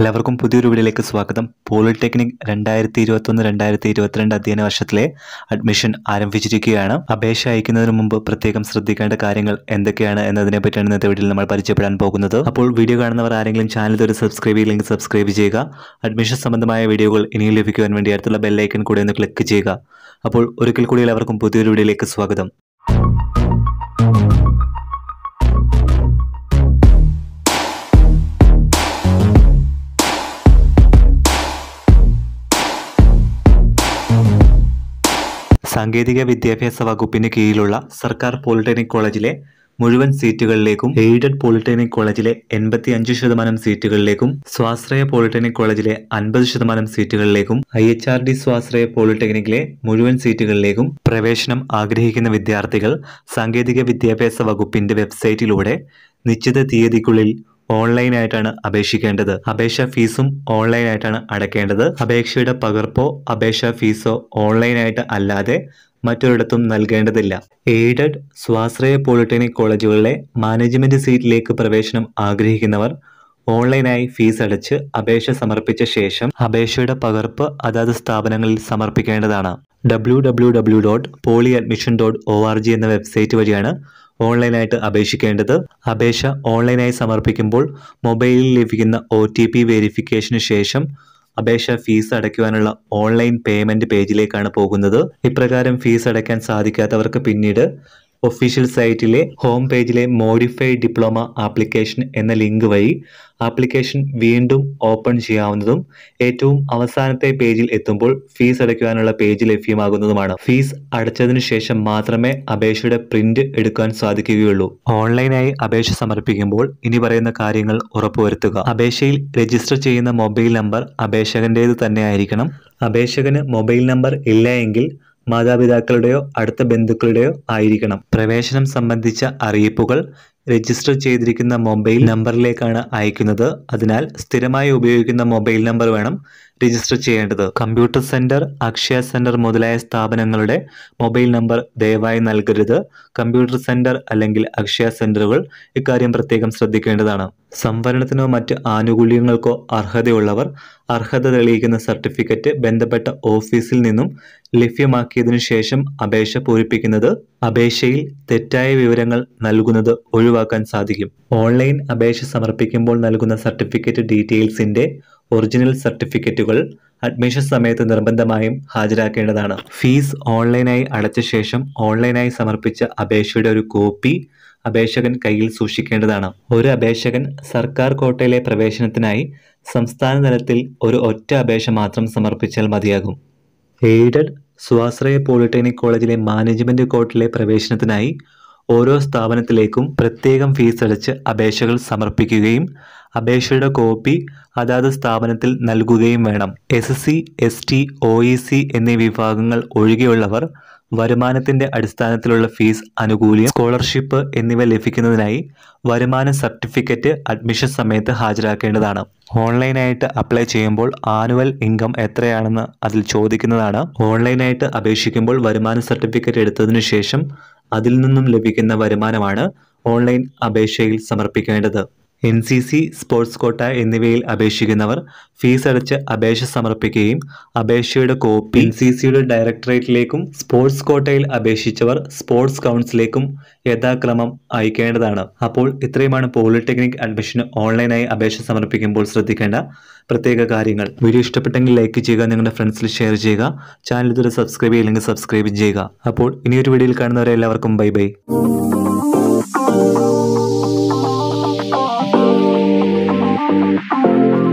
എല്ലാവർക്കും പുതിയൊരു വീഡിയോയിലേക്ക് സ്വാഗതം പോളിടെക്നിക് രണ്ടായിരത്തി ഇരുപത്തൊന്ന് രണ്ടായിരത്തി ഇരുപത്തിരണ്ട് അധ്യയന വർഷത്തിലെ അഡ്മിഷൻ ആരംഭിച്ചിരിക്കുകയാണ് അപേക്ഷ അയക്കുന്നതിന് മുമ്പ് പ്രത്യേകം ശ്രദ്ധിക്കേണ്ട കാര്യങ്ങൾ എന്തൊക്കെയാണ് എന്നതിനെ പറ്റിയാണ് ഇന്നത്തെ വീഡിയോയിൽ നമ്മൾ പരിചയപ്പെടാൻ പോകുന്നത് അപ്പോൾ വീഡിയോ കാണുന്നവർ ആരെങ്കിലും ചാനൽ ഇതുവരെ സബ്സ്ക്രൈബ് ചെയ്യില്ലെങ്കിൽ സബ്സ്ക്രൈബ് ചെയ്യുക അഡ്മിഷൻ സംബന്ധമായ വീഡിയോകൾ ഇനിയും ലഭിക്കുവാൻ വേണ്ടി അടുത്തുള്ള ബെല്ലൈക്കൻ കൂടെ ഒന്ന് ക്ലിക്ക് ചെയ്യുക അപ്പോൾ ഒരിക്കൽ കൂടി എല്ലാവർക്കും പുതിയൊരു വീഡിയോയിലേക്ക് സ്വാഗതം സാങ്കേതിക വിദ്യാഭ്യാസ വകുപ്പിന് കീഴിലുള്ള സർക്കാർ പോളിടെക്നിക് കോളേജിലെ മുഴുവൻ സീറ്റുകളിലേക്കും എയ്ഡഡ് പോളിടെക്നിക് കോളേജിലെ എൺപത്തി അഞ്ച് ശതമാനം സീറ്റുകളിലേക്കും സ്വാശ്രയ പോളിടെക്നിക് കോളേജിലെ അൻപത് ശതമാനം സീറ്റുകളിലേക്കും ഐ എച്ച് ആർ ഡി സ്വാശ്രയ പോളിടെക്നിക്കിലെ മുഴുവൻ സീറ്റുകളിലേക്കും പ്രവേശനം ആഗ്രഹിക്കുന്ന വിദ്യാർത്ഥികൾ സാങ്കേതിക വിദ്യാഭ്യാസ വകുപ്പിന്റെ വെബ്സൈറ്റിലൂടെ നിശ്ചിത തീയതിക്കുള്ളിൽ ഓൺലൈനായിട്ടാണ് അപേക്ഷിക്കേണ്ടത് അപേക്ഷാ ഫീസും ഓൺലൈനായിട്ടാണ് അടയ്ക്കേണ്ടത് അപേക്ഷയുടെ പകർപ്പോ അപേക്ഷാ ഫീസോ ഓൺലൈനായിട്ട് അല്ലാതെ മറ്റൊരിടത്തും നൽകേണ്ടതില്ല എയ്ഡഡ് സ്വാശ്രയ പോളിടെക്നിക് കോളേജുകളിലെ മാനേജ്മെന്റ് സീറ്റിലേക്ക് പ്രവേശനം ആഗ്രഹിക്കുന്നവർ ഓൺലൈനായി ഫീസ് അടച്ച് അപേക്ഷ സമർപ്പിച്ച ശേഷം അപേക്ഷയുടെ പകർപ്പ് അതാത് സ്ഥാപനങ്ങളിൽ സമർപ്പിക്കേണ്ടതാണ് W dot poly admission dot O R G എന്ന വെബ്സൈറ്റ് വഴിയാണ് ഓൺലൈനായിട്ട് അപേക്ഷിക്കേണ്ടത് അപേക്ഷ ഓൺലൈനായി സമർപ്പിക്കുമ്പോൾ മൊബൈലിൽ ലഭിക്കുന്ന ഒ ടി പി വെരിഫിക്കേഷന് ശേഷം അപേക്ഷ ഫീസ് അടയ്ക്കുവാനുള്ള ഓൺലൈൻ പേയ്മെൻറ്റ് പേജിലേക്കാണ് പോകുന്നത് ഇപ്രകാരം ഫീസ് അടയ്ക്കാൻ സാധിക്കാത്തവർക്ക് പിന്നീട് ഒഫീഷ്യൽ സൈറ്റിലെ ഹോം പേജിലെ മോഡിഫൈഡ് ഡിപ്ലോമ ആപ്ലിക്കേഷൻ എന്ന ലിങ്ക് വഴി ആപ്ലിക്കേഷൻ വീണ്ടും ഓപ്പൺ ചെയ്യാവുന്നതും ഏറ്റവും അവസാനത്തെ പേജിൽ എത്തുമ്പോൾ ഫീസ് അടയ്ക്കുവാനുള്ള പേജ് ലഭ്യമാകുന്നതുമാണ് ഫീസ് അടച്ചതിനു ശേഷം മാത്രമേ അപേക്ഷയുടെ പ്രിന്റ് എടുക്കാൻ സാധിക്കുകയുള്ളൂ ഓൺലൈനായി അപേക്ഷ സമർപ്പിക്കുമ്പോൾ ഇനി പറയുന്ന കാര്യങ്ങൾ ഉറപ്പുവരുത്തുക അപേക്ഷയിൽ രജിസ്റ്റർ ചെയ്യുന്ന മൊബൈൽ നമ്പർ അപേക്ഷകൻ്റേത് ആയിരിക്കണം അപേക്ഷകന് മൊബൈൽ നമ്പർ ഇല്ല എങ്കിൽ മാതാപിതാക്കളുടെയോ അടുത്ത ബന്ധുക്കളുടെയോ ആയിരിക്കണം പ്രവേശനം സംബന്ധിച്ച അറിയിപ്പുകൾ രജിസ്റ്റർ ചെയ്തിരിക്കുന്ന മൊബൈൽ നമ്പറിലേക്കാണ് അയക്കുന്നത് അതിനാൽ സ്ഥിരമായി ഉപയോഗിക്കുന്ന മൊബൈൽ നമ്പർ വേണം രജിസ്റ്റർ ചെയ്യേണ്ടത് കമ്പ്യൂട്ടർ സെന്റർ അക്ഷയ സെന്റർ മുതലായ സ്ഥാപനങ്ങളുടെ മൊബൈൽ നമ്പർ ദയവായി നൽകരുത് കമ്പ്യൂട്ടർ സെന്റർ അല്ലെങ്കിൽ അക്ഷയ സെന്ററുകൾ ഇക്കാര്യം പ്രത്യേകം ശ്രദ്ധിക്കേണ്ടതാണ് സംവരണത്തിനോ മറ്റ് ആനുകൂല്യങ്ങൾക്കോ അർഹതയുള്ളവർ അർഹത തെളിയിക്കുന്ന സർട്ടിഫിക്കറ്റ് ബന്ധപ്പെട്ട ഓഫീസിൽ നിന്നും ലഭ്യമാക്കിയതിനു ശേഷം അപേക്ഷ പൂരിപ്പിക്കുന്നത് അപേക്ഷയിൽ തെറ്റായ വിവരങ്ങൾ നൽകുന്നത് ഒഴിവാക്കാൻ സാധിക്കും ഓൺലൈൻ അപേക്ഷ സമർപ്പിക്കുമ്പോൾ നൽകുന്ന സർട്ടിഫിക്കറ്റ് ഡീറ്റെയിൽസിന്റെ ഒറിജിനൽ സർട്ടിഫിക്കറ്റുകൾ അഡ്മിഷൻ സമയത്ത് നിർബന്ധമായും ഹാജരാക്കേണ്ടതാണ് ഫീസ് ഓൺലൈനായി അടച്ച ശേഷം ഓൺലൈനായി സമർപ്പിച്ച അപേക്ഷയുടെ ഒരു കോപ്പി അപേക്ഷകൻ കയ്യിൽ സൂക്ഷിക്കേണ്ടതാണ് ഒരു അപേക്ഷകൻ സർക്കാർ കോട്ടയിലെ പ്രവേശനത്തിനായി സംസ്ഥാന തലത്തിൽ ഒരു ഒറ്റ അപേക്ഷ മാത്രം സമർപ്പിച്ചാൽ മതിയാകും എയ്ഡഡ് സ്വാശ്രയ പോളിടെക്നിക് കോളേജിലെ മാനേജ്മെൻറ്റ് കോട്ടിലെ പ്രവേശനത്തിനായി ഓരോ സ്ഥാപനത്തിലേക്കും പ്രത്യേകം ഫീസ് അടച്ച് അപേക്ഷകൾ സമർപ്പിക്കുകയും അപേക്ഷയുടെ കോപ്പി അതാത് സ്ഥാപനത്തിൽ നൽകുകയും വേണം S C S T O E C എന്നീ വിഭാഗങ്ങൾ ഒഴികെയുള്ളവർ വരുമാനത്തിന്റെ അടിസ്ഥാനത്തിലുള്ള ഫീസ് ആനുകൂല്യം സ്കോളർഷിപ്പ് എന്നിവ ലഭിക്കുന്നതിനായി വരുമാന സർട്ടിഫിക്കറ്റ് അഡ്മിഷൻ സമയത്ത് ഹാജരാക്കേണ്ടതാണ് ഓൺലൈനായിട്ട് അപ്ലൈ ചെയ്യുമ്പോൾ ആനുവൽ ഇൻകം എത്രയാണെന്ന് അതിൽ ചോദിക്കുന്നതാണ് ഓൺലൈനായിട്ട് അപേക്ഷിക്കുമ്പോൾ വരുമാന സർട്ടിഫിക്കറ്റ് എടുത്തതിനു ശേഷം അതിൽ നിന്നും ലഭിക്കുന്ന വരുമാനമാണ് ഓൺലൈൻ അപേക്ഷയിൽ സമർപ്പിക്കേണ്ടത് N C C sports quota എന്നിവയിൽ അപേക്ഷിക്കുന്നവർ ഫീസ് അടച്ച് അപേക്ഷ സമർപ്പിക്കുകയും അപേക്ഷയുടെ കോപ്പി എൻ സി സിയുടെ ഡയറക്ടറേറ്റിലേക്കും സ്പോർട്സ് കോട്ടയിൽ അപേക്ഷിച്ചവർ സ്പോർട്സ് കൗൺസിലേക്കും യഥാക്രമം അയക്കേണ്ടതാണ് അപ്പോൾ ഇത്രയുമാണ് പോളിടെക്നിക് അഡ്മിഷന് ഓൺലൈനായി അപേക്ഷ സമർപ്പിക്കുമ്പോൾ ശ്രദ്ധിക്കേണ്ട പ്രത്യേക കാര്യങ്ങൾ വീഡിയോ ഇഷ്ടപ്പെട്ടെങ്കിൽ ലൈക്ക് ചെയ്യുക നിങ്ങളുടെ ഫ്രണ്ട്സിൽ ഷെയർ ചെയ്യുക ചാനൽ ഇതുവരെ സബ്സ്ക്രൈബ് ചെയ്യില്ലെങ്കിൽ സബ്സ്ക്രൈബ് ചെയ്യുക അപ്പോൾ ഇനിയൊരു വീഡിയോയിൽ കാണുന്നവരെ എല്ലാവർക്കും ബൈ ബൈ thank you